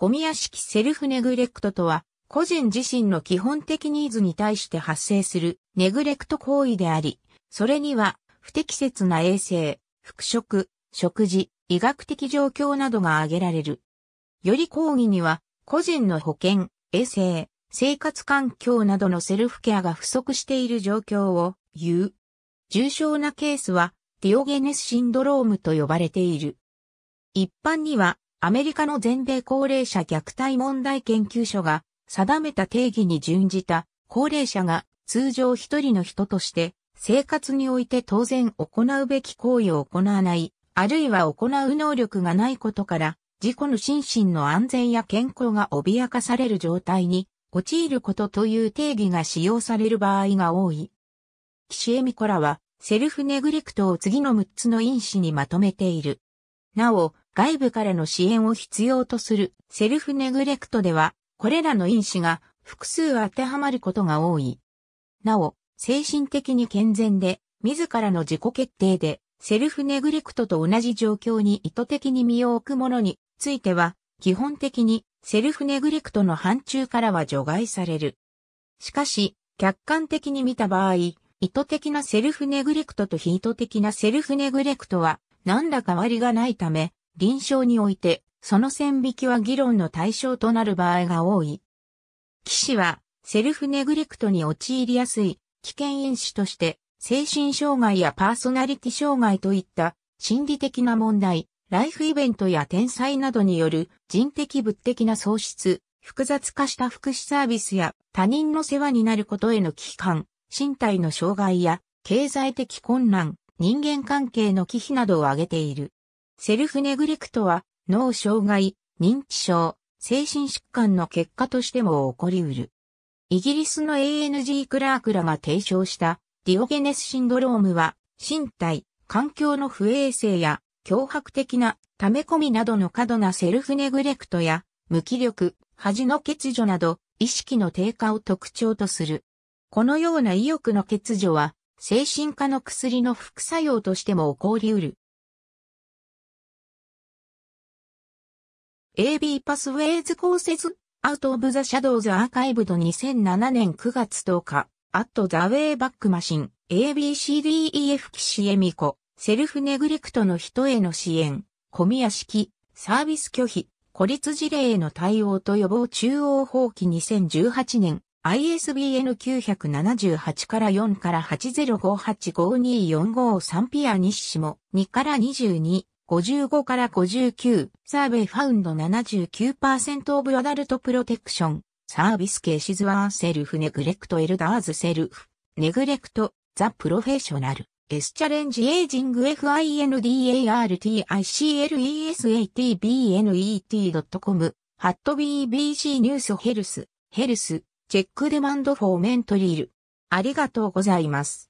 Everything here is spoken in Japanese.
ゴミ屋敷セルフネグレクトとは、個人自身の基本的ニーズに対して発生するネグレクト行為であり、それには不適切な衛生、服飾、食事、医学的状況などが挙げられる。より抗議には、個人の保健、衛生、生活環境などのセルフケアが不足している状況を言う。重症なケースは、ディオゲネスシンドロームと呼ばれている。一般には、アメリカの全米高齢者虐待問題研究所が定めた定義に準じた高齢者が通常一人の人として生活において当然行うべき行為を行わない、あるいは行う能力がないことから自己の心身の安全や健康が脅かされる状態に陥ることという定義が使用される場合が多い。岸恵美子らはセルフネグレクトを次の6つの因子にまとめている。なお、外部からの支援を必要とするセルフネグレクトでは、これらの因子が複数当てはまることが多い。なお、精神的に健全で、自らの自己決定で、セルフネグレクトと同じ状況に意図的に身を置くものについては、基本的にセルフネグレクトの範疇からは除外される。しかし、客観的に見た場合、意図的なセルフネグレクトと非意図的なセルフネグレクトは何らか割りがないため、臨床において、その線引きは議論の対象となる場合が多い。騎士は、セルフネグレクトに陥りやすい、危険因子として、精神障害やパーソナリティ障害といった心理的な問題、ライフイベントや天災などによる人的物的な喪失、複雑化した福祉サービスや他人の世話になることへの危機感、身体の障害や経済的困難、人間関係の忌避などを挙げている。セルフネグレクトは脳障害、認知症、精神疾患の結果としても起こりうる。イギリスの ANG クラークらが提唱したディオゲネスシンドロームは身体、環境の不衛生や脅迫的な溜め込みなどの過度なセルフネグレクトや無気力、恥の欠如など意識の低下を特徴とする。このような意欲の欠如は精神科の薬の副作用としても起こりうる。AB パスウェイズコーセズ、アウトオブザシャドウズアーカイブド2007年9月10日、アットザウェイバックマシン、ABCDEF 士エミコ、セルフネグレクトの人への支援、小宮式、サービス拒否、孤立事例への対応と予防中央法規2018年、ISBN 978から4から80585245 3ピア西下2から22 55から59、サーベイファウンド79%オブアダルトプロテクション、サービスケーシズワーセルフネグレクトエルダーズセルフ、ネグレクト、ザプロフェッショナル、S チャレンジエイジング FINDARTICLESATBNET.com、ハット BBC ニュースヘルス、ヘルス、チェックデマンドフォーメントリール。ありがとうございます。